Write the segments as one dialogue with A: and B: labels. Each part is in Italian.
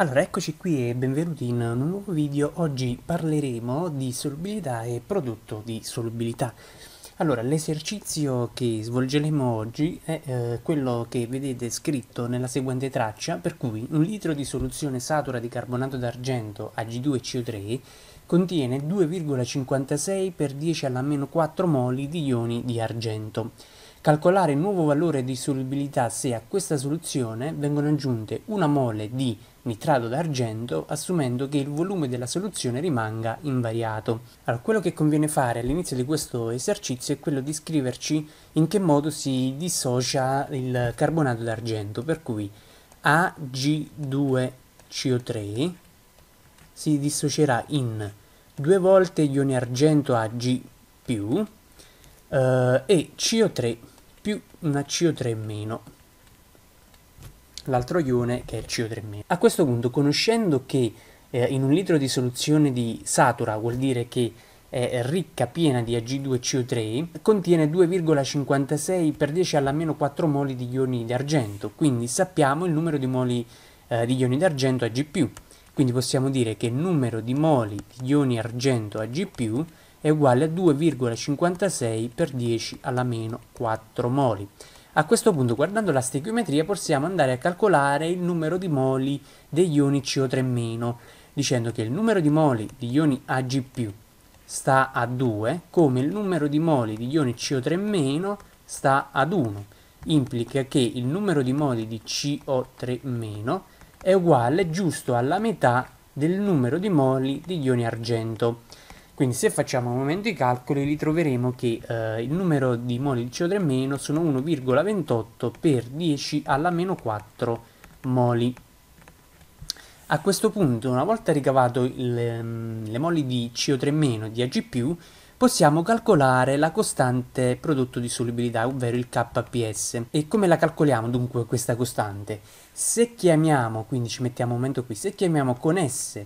A: Allora, eccoci qui e benvenuti in un nuovo video. Oggi parleremo di solubilità e prodotto di solubilità. Allora, l'esercizio che svolgeremo oggi è eh, quello che vedete scritto nella seguente traccia, per cui un litro di soluzione satura di carbonato d'argento Ag2CO3 contiene 2,56 per 10 alla meno 4 moli di ioni di argento. Calcolare il nuovo valore di solubilità se a questa soluzione vengono aggiunte una mole di nitrato d'argento assumendo che il volume della soluzione rimanga invariato. Allora, quello che conviene fare all'inizio di questo esercizio è quello di scriverci in che modo si dissocia il carbonato d'argento, per cui Ag2CO3 si dissocierà in due volte ione argento Ag+, eh, e CO3 più una CO3 meno l'altro ione che è il CO3-. A questo punto, conoscendo che eh, in un litro di soluzione di satura vuol dire che è ricca piena di Ag2CO3, contiene 2,56 per 10 alla meno 4 moli di ioni d'argento, quindi sappiamo il numero di moli eh, di ioni d'argento Ag+. Quindi possiamo dire che il numero di moli di ioni argento Ag+, è uguale a 2,56 per 10 alla meno 4 moli. A questo punto, guardando la stechiometria, possiamo andare a calcolare il numero di moli degli ioni CO3-, dicendo che il numero di moli di ioni Ag+, sta a 2, come il numero di moli di ioni CO3- sta ad 1. Implica che il numero di moli di CO3- è uguale giusto alla metà del numero di moli di ioni argento. Quindi se facciamo un momento i calcoli ritroveremo che eh, il numero di moli di CO3- sono 1,28 per 10 alla meno 4 moli. A questo punto, una volta ricavato le, ehm, le moli di CO3- e di Ag+, possiamo calcolare la costante prodotto di solubilità, ovvero il KPS. E come la calcoliamo dunque questa costante? Se chiamiamo, quindi ci mettiamo un momento qui, se chiamiamo con S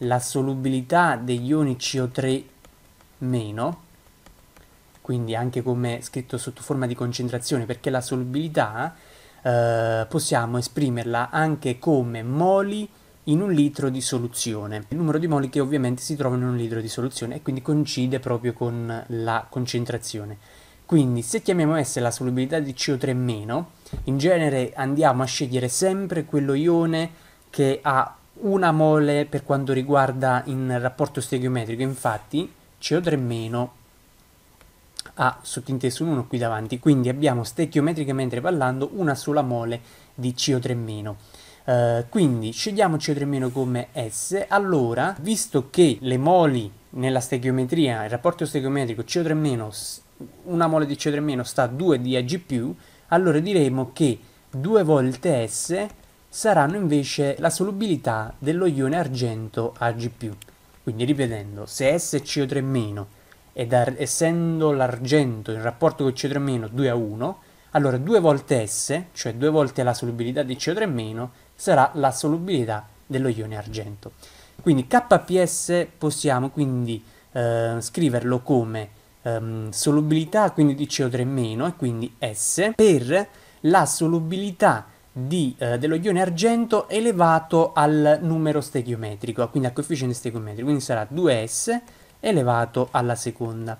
A: la solubilità degli ioni CO3 meno, quindi anche come scritto sotto forma di concentrazione, perché la solubilità eh, possiamo esprimerla anche come moli in un litro di soluzione. Il numero di moli che ovviamente si trovano in un litro di soluzione e quindi coincide proprio con la concentrazione. Quindi se chiamiamo S la solubilità di CO3-, in genere andiamo a scegliere sempre quello ione che ha una mole per quanto riguarda il rapporto steghiometrico, infatti CO3 meno ha sottinteso un 1 qui davanti, quindi abbiamo steghiometricamente parlando una sola mole di CO3 meno. Uh, quindi scegliamo CO3- come S, allora visto che le moli nella steghiometria, il rapporto steghiometrico CO3-, una mole di CO3- sta a 2 di Ag+, allora diremo che 2 volte S saranno invece la solubilità dello ione argento Ag+. Quindi ripetendo, se sco 3 ed essendo l'argento in rapporto con CO3- 2 a 1, allora 2 volte S, cioè 2 volte la solubilità di CO3-, sarà la solubilità dello ione argento. Quindi KPS possiamo quindi eh, scriverlo come ehm, solubilità quindi di CO3- e quindi S per la solubilità di, eh, dello ione argento elevato al numero stechiometrico, quindi al coefficiente stechiometrico, quindi sarà 2s elevato alla seconda.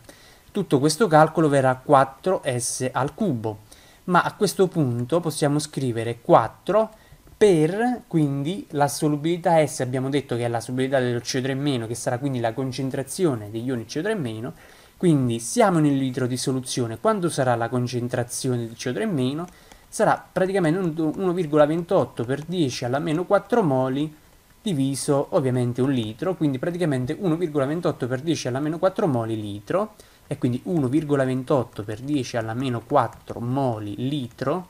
A: Tutto questo calcolo verrà 4s al cubo, ma a questo punto possiamo scrivere 4 per quindi la solubilità S abbiamo detto che è la solubilità dello CO3- che sarà quindi la concentrazione degli ioni CO3-, quindi siamo nel litro di soluzione, quanto sarà la concentrazione del CO3-? sarà praticamente 1,28 per 10 alla meno 4 moli diviso ovviamente un litro, quindi praticamente 1,28 per 10 alla meno 4 moli litro, e quindi 1,28 per 10 alla meno 4 moli litro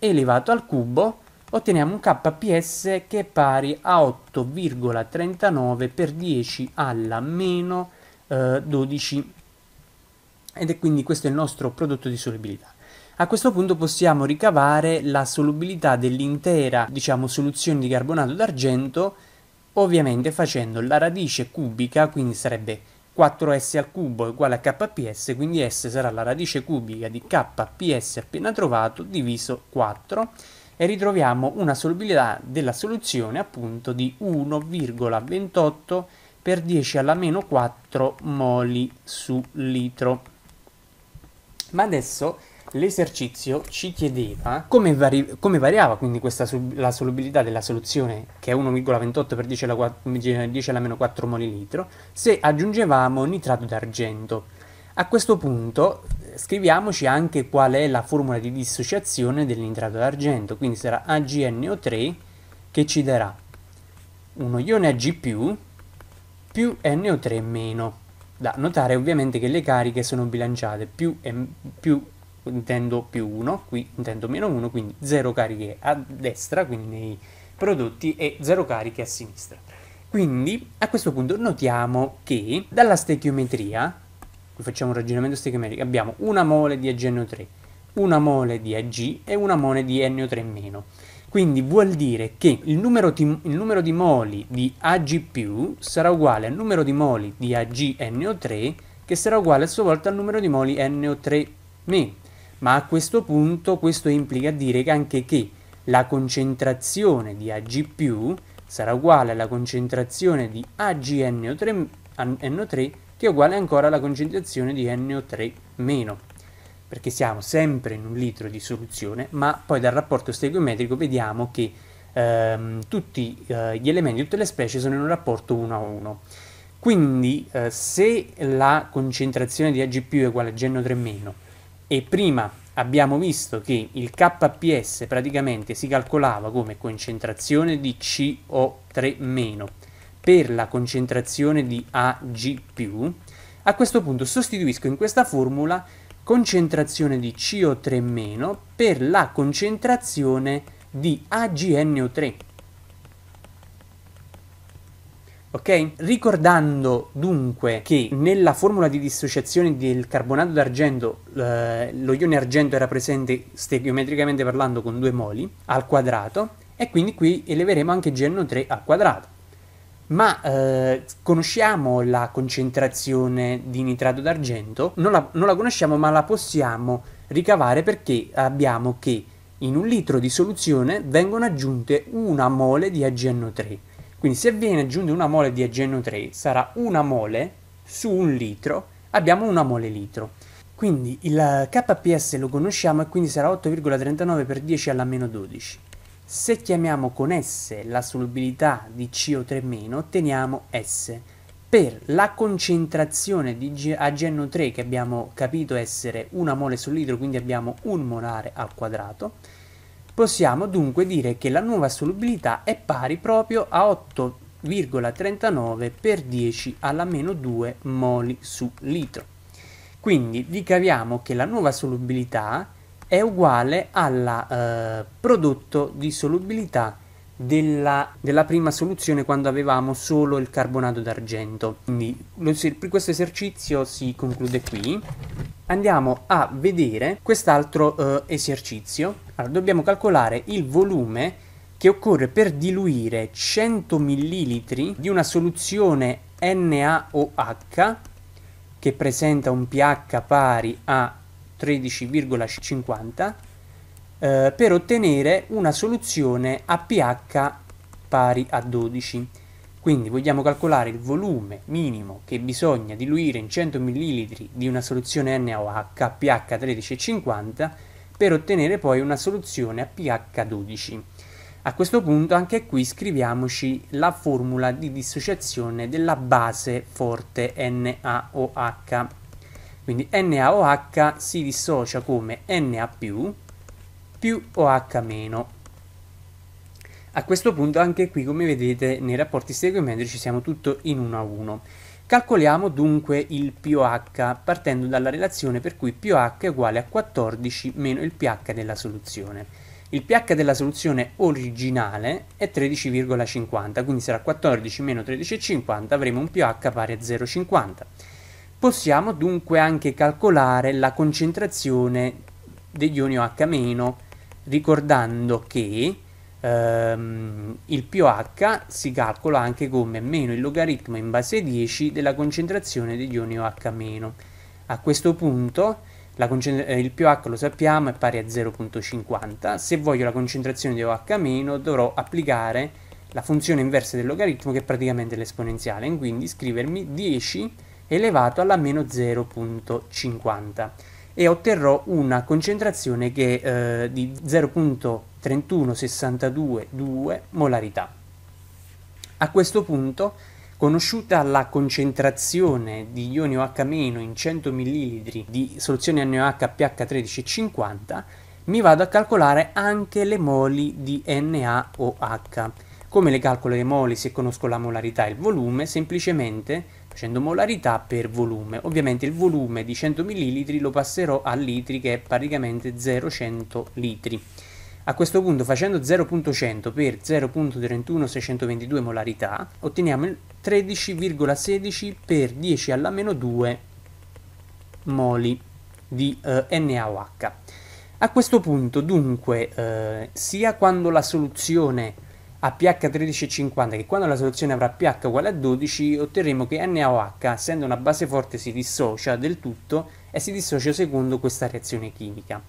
A: elevato al cubo, otteniamo un KPS che è pari a 8,39 per 10 alla meno eh, 12 ed è quindi questo è il nostro prodotto di solubilità. A questo punto possiamo ricavare la solubilità dell'intera, diciamo, soluzione di carbonato d'argento, ovviamente facendo la radice cubica, quindi sarebbe 4s al cubo uguale a kps, quindi s sarà la radice cubica di kps appena trovato diviso 4 e ritroviamo una solubilità della soluzione appunto di 1,28 per 10 alla meno 4 moli su litro. Ma adesso l'esercizio ci chiedeva come, vari- come variava quindi sub- la solubilità della soluzione che è 1,28 per 10 alla, meno 4 ml se aggiungevamo nitrato d'argento. A questo punto scriviamoci anche qual è la formula di dissociazione del nitrato d'argento, quindi sarà AgNO3 che ci darà uno ione Ag più più NO3 meno. Da notare ovviamente che le cariche sono bilanciate più, e, più intendo più 1, qui intendo meno 1, quindi 0 cariche a destra, quindi nei prodotti, e 0 cariche a sinistra. Quindi a questo punto notiamo che dalla stechiometria, facciamo un ragionamento stechiometrico, abbiamo una mole di AgNO3, una mole di Ag e una mole di NO3-. Quindi vuol dire che il numero, di, il numero di moli di Ag sarà uguale al numero di moli di AgNO3 che sarà uguale a sua volta al numero di moli NO3- ma a questo punto questo implica dire che anche che la concentrazione di Ag sarà uguale alla concentrazione di AgNO3, NO3 che è uguale ancora alla concentrazione di NO3 meno perché siamo sempre in un litro di soluzione ma poi dal rapporto stegometrico vediamo che ehm, tutti eh, gli elementi, tutte le specie sono in un rapporto 1 a 1 quindi eh, se la concentrazione di Ag è uguale a GNO3- e prima abbiamo visto che il KPS praticamente si calcolava come concentrazione di CO3- per la concentrazione di Ag+, a questo punto sostituisco in questa formula concentrazione di CO3- per la concentrazione di AgNO3 Ok? Ricordando dunque che nella formula di dissociazione del carbonato d'argento eh, lo ione argento era presente stegiometricamente parlando con due moli al quadrato e quindi qui eleveremo anche GNO3 al quadrato. Ma eh, conosciamo la concentrazione di nitrato d'argento? Non non la conosciamo ma la possiamo ricavare perché abbiamo che in un litro di soluzione vengono aggiunte una mole di AgNO3 quindi se viene aggiunta una mole di Ageno 3 sarà una mole su un litro, abbiamo una mole litro. Quindi il KPS lo conosciamo e quindi sarà 8,39 per 10 alla meno 12. Se chiamiamo con S la solubilità di CO3- otteniamo S. Per la concentrazione di Ageno3 che abbiamo capito essere una mole sul litro, quindi abbiamo un molare al quadrato, Possiamo dunque dire che la nuova solubilità è pari proprio a 8,39 per 10 alla meno 2 moli su litro. Quindi ricaviamo che la nuova solubilità è uguale al eh, prodotto di solubilità della, della, prima soluzione quando avevamo solo il carbonato d'argento. Quindi lo, questo esercizio si conclude qui. Andiamo a vedere quest'altro eh, esercizio allora, dobbiamo calcolare il volume che occorre per diluire 100 ml di una soluzione NaOH che presenta un pH pari a 13,50 eh, per ottenere una soluzione a pH pari a 12. Quindi vogliamo calcolare il volume minimo che bisogna diluire in 100 ml di una soluzione NaOH a pH 13,50 per ottenere poi una soluzione a pH 12. A questo punto anche qui scriviamoci la formula di dissociazione della base forte NaOH. Quindi NaOH si dissocia come Na più più OH meno. A questo punto anche qui come vedete nei rapporti stegometrici siamo tutto in 1 a 1. Calcoliamo dunque il pH partendo dalla relazione per cui pH è uguale a 14 meno il pH della soluzione. Il pH della soluzione originale è 13,50, quindi sarà 14 meno 13,50, avremo un pH pari a 0,50. Possiamo dunque anche calcolare la concentrazione degli ioni OH- ricordando che ehm, il pH si calcola anche come meno il logaritmo in base 10 della concentrazione degli ioni OH-. A questo punto concent- eh, il pH lo sappiamo è pari a 0.50, se voglio la concentrazione di OH- dovrò applicare la funzione inversa del logaritmo che è praticamente l'esponenziale, quindi scrivermi 10 elevato alla meno 0.50 e otterrò una concentrazione che è eh, di 0.50 31,62,2 molarità. A questo punto, conosciuta la concentrazione di ioni OH- in 100 ml di soluzione NaOH pH1350, mi vado a calcolare anche le moli di NaOH. Come le calcolo le moli se conosco la molarità e il volume? Semplicemente facendo molarità per volume. Ovviamente il volume di 100 ml lo passerò a litri che è praticamente 0,100 litri. A questo punto facendo 0.100 per 0.31622 molarità otteniamo 13,16 per 10 alla meno 2 moli di eh, NaOH. A questo punto dunque eh, sia quando la soluzione a pH 13,50 che quando la soluzione avrà pH uguale a 12 otterremo che NaOH essendo una base forte si dissocia del tutto e si dissocia secondo questa reazione chimica.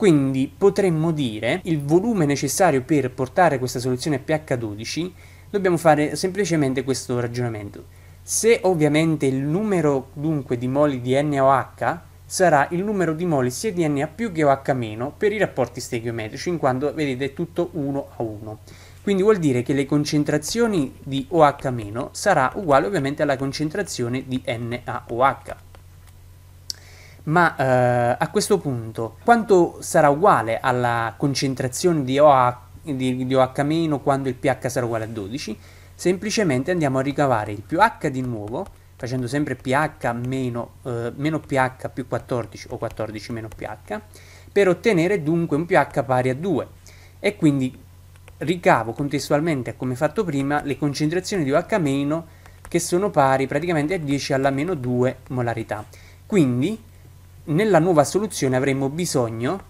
A: Quindi potremmo dire il volume necessario per portare questa soluzione a pH12 dobbiamo fare semplicemente questo ragionamento. Se ovviamente il numero dunque di moli di NaOH sarà il numero di moli sia di Na più che OH meno per i rapporti stegiometrici, in quanto vedete è tutto 1 a 1. Quindi vuol dire che le concentrazioni di OH meno sarà uguale ovviamente alla concentrazione di NaOH. Ma eh, a questo punto quanto sarà uguale alla concentrazione di OH, di, di OH- quando il pH sarà uguale a 12? Semplicemente andiamo a ricavare il pH di nuovo facendo sempre pH meno, eh, meno pH più 14 o 14 meno pH per ottenere dunque un pH pari a 2 e quindi ricavo contestualmente come fatto prima le concentrazioni di OH- che sono pari praticamente a 10 alla meno 2 molarità. Quindi nella nuova soluzione avremo bisogno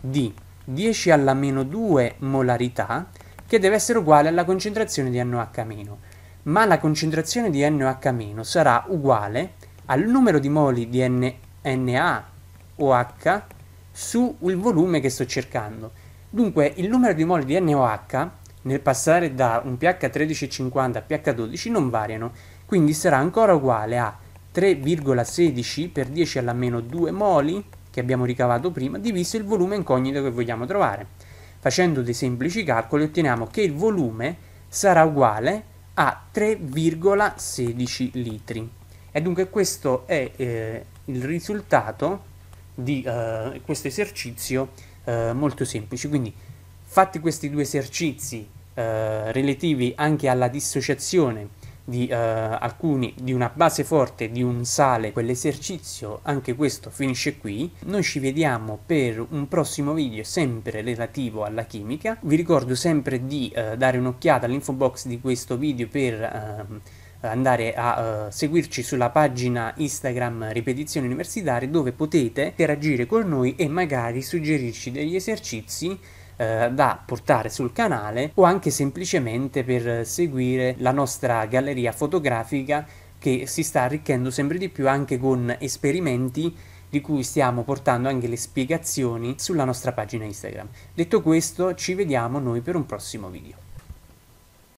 A: di 10 alla meno 2 molarità che deve essere uguale alla concentrazione di NOH-, ma la concentrazione di NOH- sarà uguale al numero di moli di N- NaOH sul volume che sto cercando. Dunque il numero di moli di NOH nel passare da un pH 13,50 a pH 12 non variano, quindi sarà ancora uguale a 3,16 per 10 alla meno 2 moli che abbiamo ricavato prima diviso il volume incognito che vogliamo trovare. Facendo dei semplici calcoli otteniamo che il volume sarà uguale a 3,16 litri. E dunque questo è eh, il risultato di eh, questo esercizio eh, molto semplice. Quindi fatti questi due esercizi eh, relativi anche alla dissociazione di eh, alcuni di una base forte di un sale quell'esercizio anche questo finisce qui noi ci vediamo per un prossimo video sempre relativo alla chimica vi ricordo sempre di eh, dare un'occhiata all'info box di questo video per ehm, andare a uh, seguirci sulla pagina Instagram Ripetizioni Universitarie dove potete interagire con noi e magari suggerirci degli esercizi eh, da portare sul canale o anche semplicemente per seguire la nostra galleria fotografica che si sta arricchendo sempre di più anche con esperimenti di cui stiamo portando anche le spiegazioni sulla nostra pagina Instagram. Detto questo, ci vediamo noi per un prossimo video.